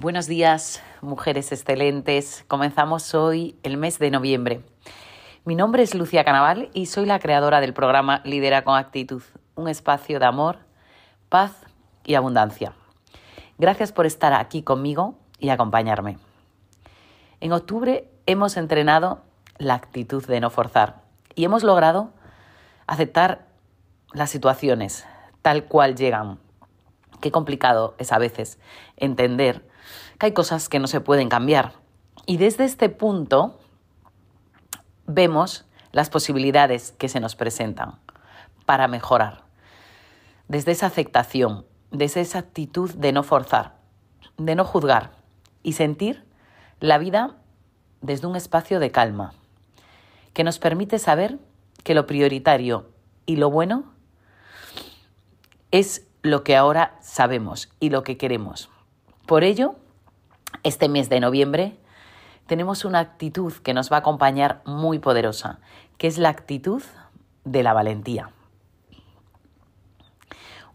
Buenos días, mujeres excelentes. Comenzamos hoy el mes de noviembre. Mi nombre es Lucía Canaval y soy la creadora del programa Lidera con Actitud, un espacio de amor, paz y abundancia. Gracias por estar aquí conmigo y acompañarme. En octubre hemos entrenado la actitud de no forzar y hemos logrado aceptar las situaciones tal cual llegan. Qué complicado es a veces entender que hay cosas que no se pueden cambiar. Y desde este punto vemos las posibilidades que se nos presentan para mejorar. Desde esa aceptación, desde esa actitud de no forzar, de no juzgar y sentir la vida desde un espacio de calma, que nos permite saber que lo prioritario y lo bueno es lo que ahora sabemos y lo que queremos. Por ello, este mes de noviembre, tenemos una actitud que nos va a acompañar muy poderosa, que es la actitud de la valentía.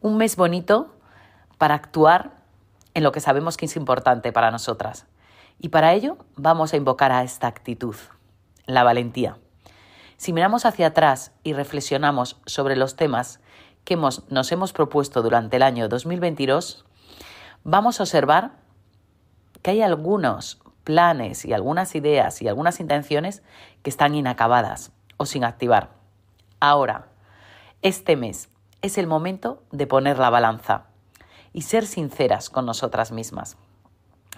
Un mes bonito para actuar en lo que sabemos que es importante para nosotras. Y para ello vamos a invocar a esta actitud, la valentía. Si miramos hacia atrás y reflexionamos sobre los temas que nos hemos propuesto durante el año 2022, vamos a observar que hay algunos planes y algunas ideas y algunas intenciones que están inacabadas o sin activar. Ahora, este mes es el momento de poner la balanza y ser sinceras con nosotras mismas.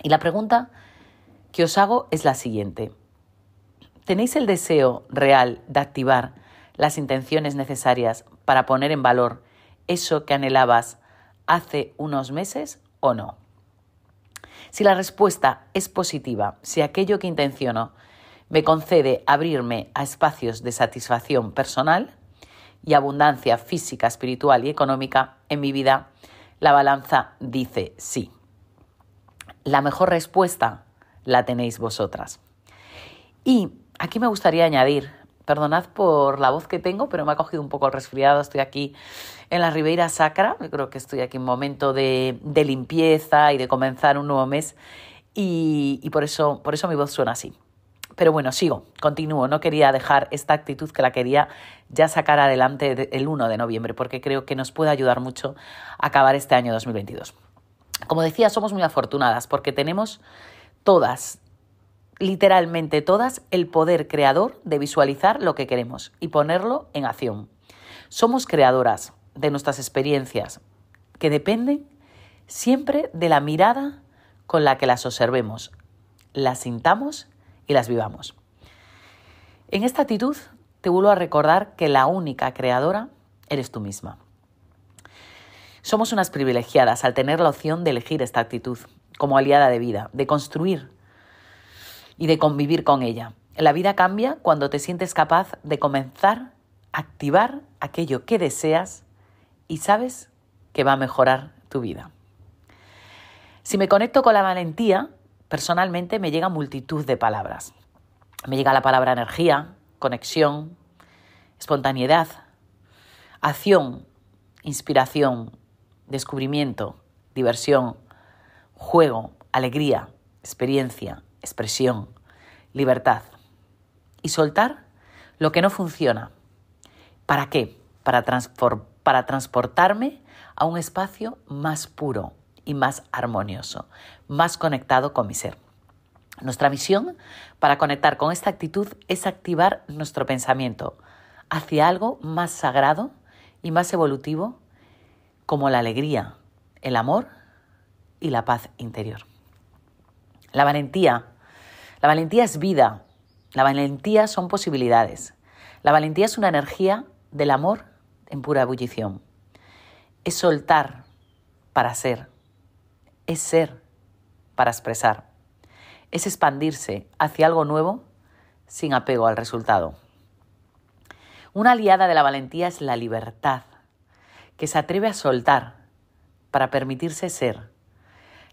Y la pregunta que os hago es la siguiente. ¿Tenéis el deseo real de activar las intenciones necesarias para poner en valor eso que anhelabas hace unos meses o no? Si la respuesta es positiva, si aquello que intenciono me concede abrirme a espacios de satisfacción personal y abundancia física, espiritual y económica en mi vida, la balanza dice sí. La mejor respuesta la tenéis vosotras. Y aquí me gustaría añadir Perdonad por la voz que tengo, pero me ha cogido un poco el resfriado. Estoy aquí en la Ribeira Sacra. creo que estoy aquí en un momento de, limpieza y de comenzar un nuevo mes. Y, por, eso, por eso mi voz suena así. Pero bueno, sigo, continúo. No quería dejar esta actitud que la quería ya sacar adelante el 1 de noviembre, porque creo que nos puede ayudar mucho a acabar este año 2022. Como decía, somos muy afortunadas porque tenemos todas literalmente todas el poder creador de visualizar lo que queremos y ponerlo en acción. Somos creadoras de nuestras experiencias, que dependen siempre de la mirada con la que las observemos, las sintamos y las vivamos. En esta actitud te vuelvo a recordar que la única creadora eres tú misma. Somos unas privilegiadas al tener la opción de elegir esta actitud como aliada de vida, de construir y de convivir con ella. La vida cambia cuando te sientes capaz de comenzar a activar aquello que deseas y sabes que va a mejorar tu vida. Si me conecto con la valentía, personalmente me llega multitud de palabras. Me llega la palabra energía, conexión, espontaneidad, acción, inspiración, descubrimiento, diversión, juego, alegría, experiencia, expresión, libertad. Y soltar lo que no funciona. ¿Para qué? Para, para transportarme a un espacio más puro y más armonioso, más conectado con mi ser. Nuestra misión para conectar con esta actitud es activar nuestro pensamiento hacia algo más sagrado y más evolutivo como la alegría, el amor y la paz interior. La valentía la valentía es vida. La valentía son posibilidades. La valentía es una energía del amor en pura ebullición. Es soltar para ser. Es ser para expresar. Es expandirse hacia algo nuevo sin apego al resultado. Una aliada de la valentía es la libertad, que se atreve a soltar para permitirse ser.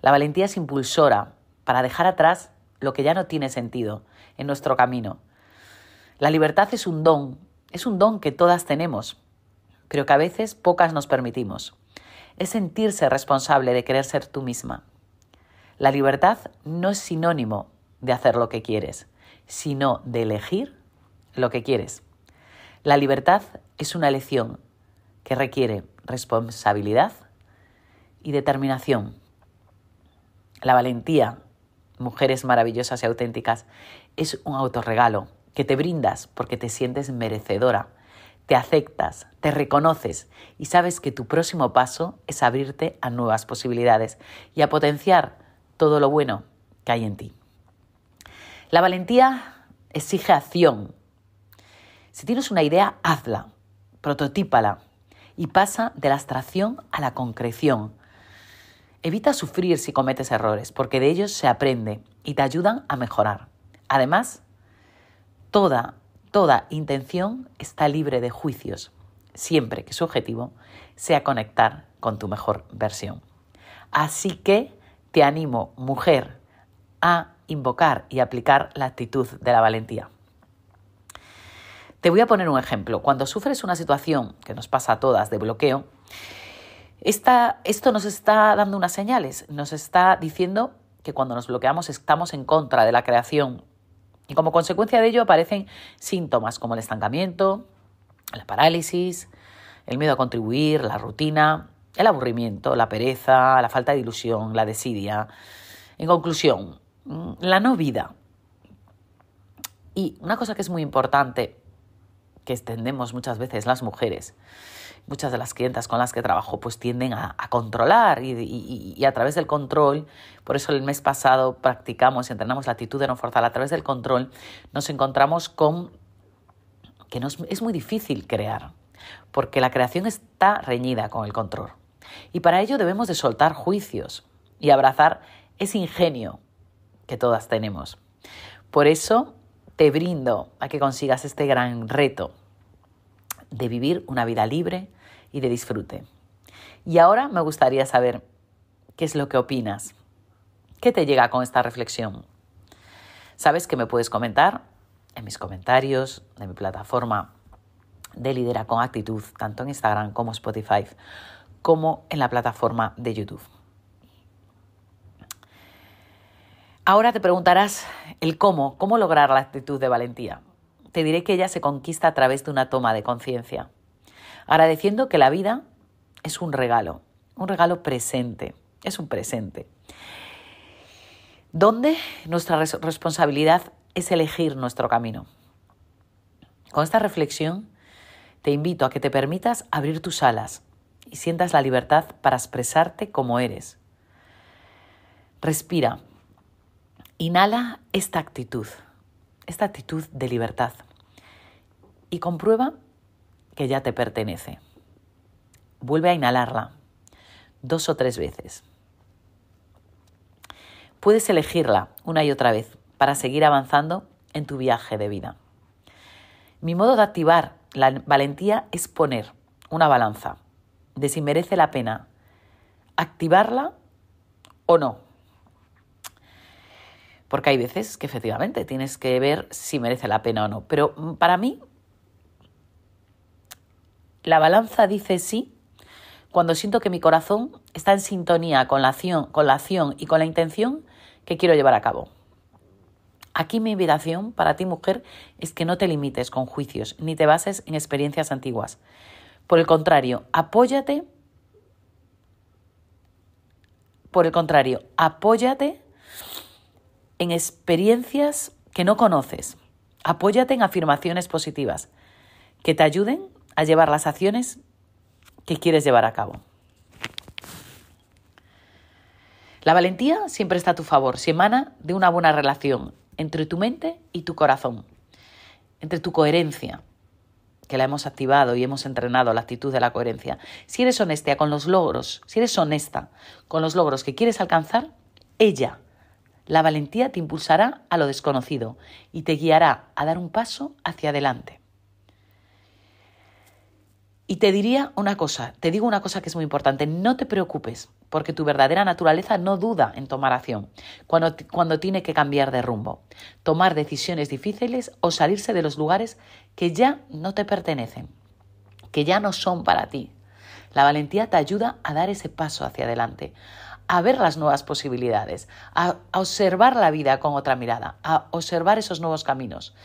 La valentía es impulsora para dejar atrás lo que ya no tiene sentido en nuestro camino. La libertad es un don, es un don que todas tenemos, pero que a veces pocas nos permitimos. Es sentirse responsable de querer ser tú misma. La libertad no es sinónimo de hacer lo que quieres, sino de elegir lo que quieres. La libertad es una elección que requiere responsabilidad y determinación. La valentía mujeres maravillosas y auténticas, es un autorregalo que te brindas porque te sientes merecedora, te aceptas, te reconoces y sabes que tu próximo paso es abrirte a nuevas posibilidades y a potenciar todo lo bueno que hay en ti. La valentía exige acción. Si tienes una idea, hazla, prototípala y pasa de la abstracción a la concreción, Evita sufrir si cometes errores, porque de ellos se aprende y te ayudan a mejorar. Además, toda, toda intención está libre de juicios, siempre que su objetivo sea conectar con tu mejor versión. Así que te animo, mujer, a invocar y aplicar la actitud de la valentía. Te voy a poner un ejemplo. Cuando sufres una situación que nos pasa a todas de bloqueo, esto nos está dando unas señales, nos está diciendo que cuando nos bloqueamos estamos en contra de la creación y como consecuencia de ello aparecen síntomas como el estancamiento, la parálisis, el miedo a contribuir, la rutina, el aburrimiento, la pereza, la falta de ilusión, la desidia. En conclusión, mm, la no vida. Y una cosa que es muy importante, que extendemos muchas veces las mujeres, muchas de las clientas con las que trabajo pues tienden a, controlar y, a través del control, por eso el mes pasado practicamos y entrenamos la actitud de no forzar, a través del control nos encontramos con que es muy difícil crear, porque la creación está reñida con el control. Y para ello debemos de soltar juicios y abrazar ese ingenio que todas tenemos. Por eso te brindo a que consigas este gran reto de vivir una vida libre y de disfrute. Y ahora me gustaría saber qué es lo que opinas. ¿Qué te llega con esta reflexión? Sabes que me puedes comentar en mis comentarios de mi plataforma de Lidera con Actitud, tanto en Instagram como Spotify, como en la plataforma de YouTube. Ahora te preguntarás el cómo, cómo lograr la actitud de valentía te diré que ella se conquista a través de una toma de conciencia, agradeciendo que la vida es un regalo, un regalo presente, es un presente, donde nuestra responsabilidad es elegir nuestro camino. Con esta reflexión te invito a que te permitas abrir tus alas y sientas la libertad para expresarte como eres. Respira, inhala esta actitud esta actitud de libertad y comprueba que ya te pertenece. Vuelve a inhalarla dos o tres veces. Puedes elegirla una y otra vez para seguir avanzando en tu viaje de vida. Mi modo de activar la valentía es poner una balanza de si merece la pena activarla o no. Porque hay veces que efectivamente tienes que ver si merece la pena o no. Pero mm, para mí, la balanza dice sí cuando siento que mi corazón está en sintonía con la acción, con la acción y con la intención que quiero llevar a cabo. Aquí mi invitación para ti, mujer, es que no te limites con juicios ni te bases en experiencias antiguas. Por el contrario, apóyate. Por el contrario, apóyate en experiencias que no conoces. Apóyate en afirmaciones positivas que te ayuden a llevar las acciones que quieres llevar a cabo. La valentía siempre está a tu favor si emana de una buena relación entre tu mente y tu corazón, entre tu coherencia, que la hemos activado y hemos entrenado la actitud de la coherencia. Si eres honesta con los logros, si eres honesta con los logros que quieres alcanzar, ella la valentía te impulsará a lo desconocido y te guiará a dar un paso hacia adelante. Y te diría una cosa, te digo una cosa que es muy importante, no te preocupes, porque tu verdadera naturaleza no duda en tomar acción cuando, cuando tiene que cambiar de rumbo, tomar decisiones difíciles o salirse de los lugares que ya no te pertenecen, que ya no son para ti. La valentía te ayuda a dar ese paso hacia adelante, a ver las nuevas posibilidades, a, observar la vida con otra mirada, a observar esos nuevos caminos.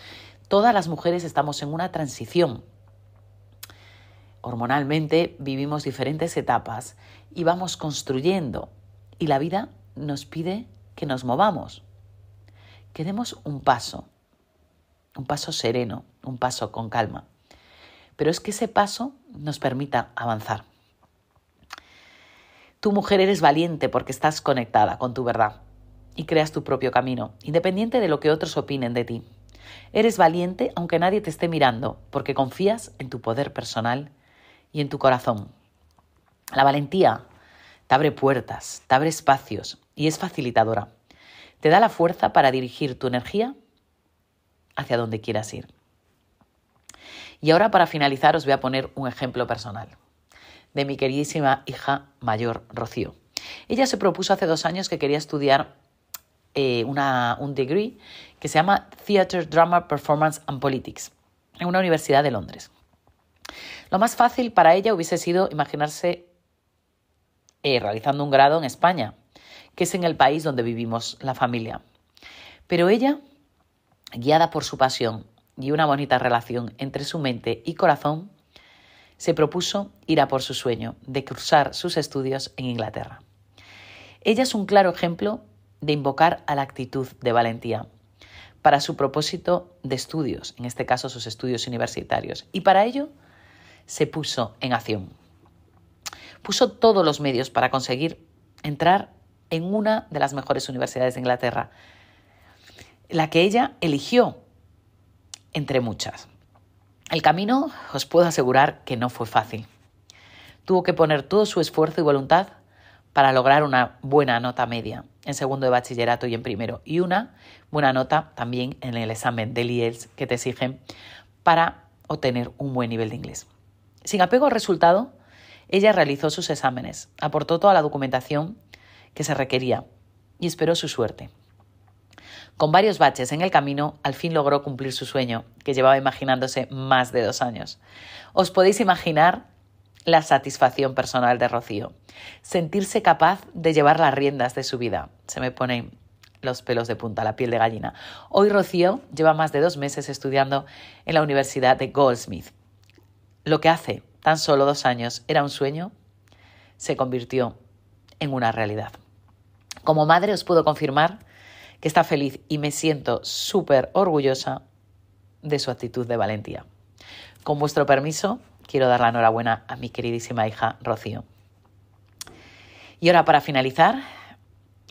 Todas las mujeres estamos en una transición. Hormonalmente vivimos diferentes etapas y vamos construyendo y la vida nos pide que nos movamos, que demos un paso, un paso sereno, un paso con calma, pero es que ese paso nos permita avanzar. Tú mujer eres valiente porque estás conectada con tu verdad y creas tu propio camino, independiente de lo que otros opinen de ti. Eres valiente aunque nadie te esté mirando, porque confías en tu poder personal y en tu corazón. La valentía te abre puertas, te abre espacios y es facilitadora. Te da la fuerza para dirigir tu energía hacia donde quieras ir. Y ahora para finalizar os voy a poner un ejemplo personal de mi queridísima hija mayor, Rocío. Ella se propuso hace dos años que quería estudiar eh, un degree que se llama Theatre, Drama, Performance and Politics en una universidad de Londres. Lo más fácil para ella hubiese sido imaginarse eh, realizando un grado en España, que es en el país donde vivimos la familia. Pero ella, guiada por su pasión y una bonita relación entre su mente y corazón, se propuso ir a por su sueño de cursar sus estudios en Inglaterra. Ella es un claro ejemplo de invocar a la actitud de valentía para su propósito de estudios, en este caso sus estudios universitarios, y para ello se puso en acción. Puso todos los medios para conseguir entrar en una de las mejores universidades de Inglaterra, la que ella eligió entre muchas. El camino os puedo asegurar que no fue fácil. Tuvo que poner todo su esfuerzo y voluntad para lograr una buena nota media en segundo de bachillerato y en primero y una buena nota también en el examen del IELTS que te exigen para obtener un buen nivel de inglés. Sin apego al resultado, ella realizó sus exámenes, aportó toda la documentación que se requería y esperó su suerte. Con varios baches en el camino, al fin logró cumplir su sueño, que llevaba imaginándose más de dos años. Os podéis imaginar la satisfacción personal de Rocío, sentirse capaz de llevar las riendas de su vida. Se me ponen los pelos de punta, la piel de gallina. Hoy Rocío lleva más de dos meses estudiando en la Universidad de Goldsmith. Lo que hace tan solo dos años era un sueño, se convirtió en una realidad. Como madre os puedo confirmar que está feliz y me siento súper orgullosa de su actitud de valentía. Con vuestro permiso, quiero dar la enhorabuena a mi queridísima hija Rocío. Y ahora, para finalizar,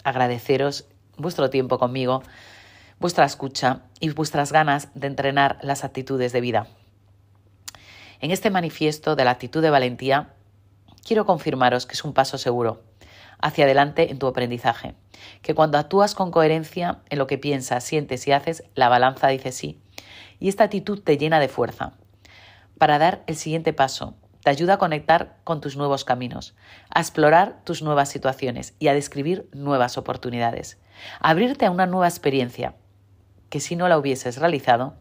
agradeceros vuestro tiempo conmigo, vuestra escucha y vuestras ganas de entrenar las actitudes de vida. En este manifiesto de la actitud de valentía, quiero confirmaros que es un paso seguro hacia adelante en tu aprendizaje. Que cuando actúas con coherencia en lo que piensas, sientes y haces, la balanza dice sí. Y esta actitud te llena de fuerza para dar el siguiente paso. Te ayuda a conectar con tus nuevos caminos, a explorar tus nuevas situaciones y a describir nuevas oportunidades. abrirte a una nueva experiencia que si no la hubieses realizado,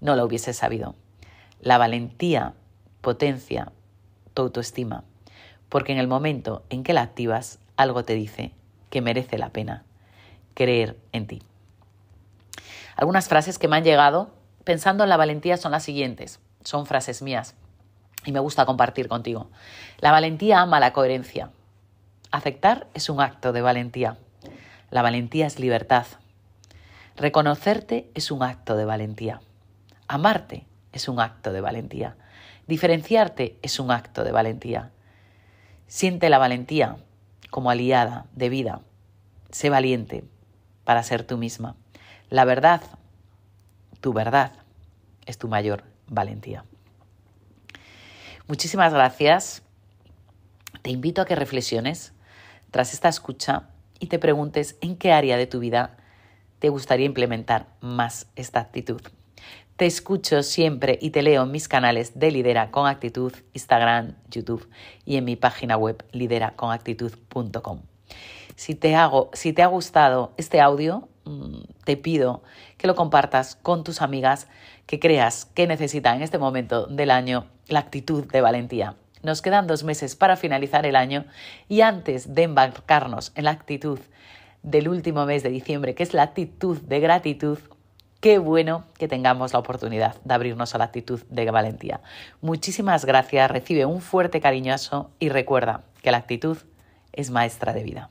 no la hubieses sabido. La valentía potencia tu autoestima, porque en el momento en que la activas, algo te dice que merece la pena creer en ti. Algunas frases que me han llegado pensando en la valentía son las siguientes. Son frases mías y me gusta compartir contigo. La valentía ama la coherencia. Aceptar es un acto de valentía. La valentía es libertad. Reconocerte es un acto de valentía. Amarte es un acto de valentía. Diferenciarte es un acto de valentía. Siente la valentía como aliada de vida. Sé valiente para ser tú misma. La verdad, tu verdad, es tu mayor valentía. Muchísimas gracias. Te invito a que reflexiones tras esta escucha y te preguntes en qué área de tu vida te gustaría implementar más esta actitud. Te escucho siempre y te leo en mis canales de Lidera con Actitud, Instagram, YouTube y en mi página web lideraconactitud.com. Si te, si te ha gustado este audio, mm, te pido que lo compartas con tus amigas que creas que necesitan en este momento del año la actitud de valentía. Nos quedan dos meses para finalizar el año y antes de embarcarnos en la actitud del último mes de diciembre, que es la actitud de gratitud, Qué bueno que tengamos la oportunidad de abrirnos a la actitud de valentía. Muchísimas gracias, recibe un fuerte cariñoso y recuerda que la actitud es maestra de vida.